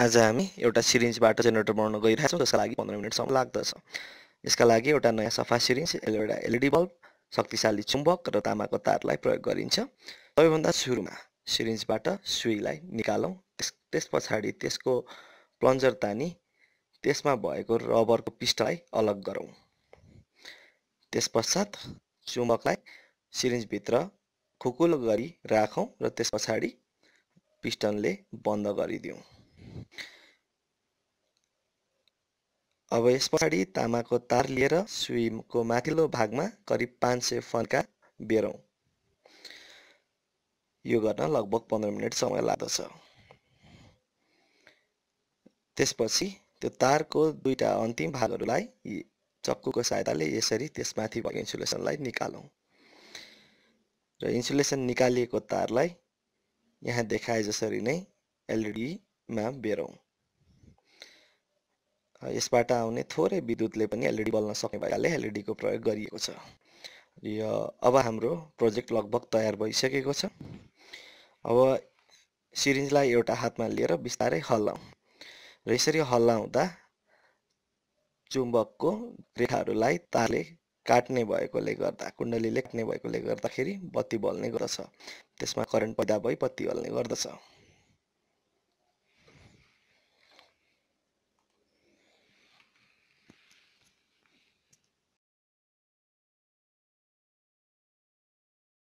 आज हामी एउटा सिरिन्जबाट जेनेरेटर बनाउन गइरहेछौँ त्यसको लागि पन्ध्र मिनटसम्म लाग्दछ यसका लागि एउटा नयाँ सफा सिरिन्ज एउटा एलइडी बल्ब शक्तिशाली चुम्बक र तामाको तारलाई प्रयोग गरिन्छ सबैभन्दा सुरुमा सिरिन्जबाट सुईलाई निकालौँ त्यस त्यस पछाडि त्यसको प्लन्जर तानी त्यसमा भएको रबरको पिस्टलाई अलग गरौँ त्यस पश्चात चुम्बकलाई सिरिन्जभित्र खुकुलो गरी राखौँ र त्यस पछाडि पिस्टनले बन्द गरिदिउँ अब यस पछाडि तामाको तार लिएर सुईको माथिल्लो भागमा करिब पाँच सय फन्का बेरौँ यो गर्न लगभग पन्ध्र मिनट समय लाग्दछ त्यसपछि त्यो तारको दुईवटा अन्तिम भागहरूलाई चक्कुको सहायताले यसरी त्यसमाथि भएको इन्सुलेसनलाई निकालौँ र इन्सुलेसन निकालिएको तारलाई यहाँ देखाए जसरी नै एलइडीमा बेरौँ यसबाट आउने थोरै विद्युतले पनि एलइडी बल्न सक्ने भएकाले एलइडीको प्रयोग गरिएको छ यो अब हाम्रो प्रोजेक्ट लगभग तयार भइसकेको छ अब सिरिन्जलाई एउटा हातमा लिएर बिस्तारै हल्लाउँ र यसरी हल्लाउँदा चुम्बकको रेखाहरूलाई तारले काट्ने भएकोले गर्दा कुण्डली लेख्ने भएकोले गर्दाखेरि बत्ती बल्ने गर्दछ त्यसमा करेन्ट पैदा भई बत्ती बल्ने गर्दछ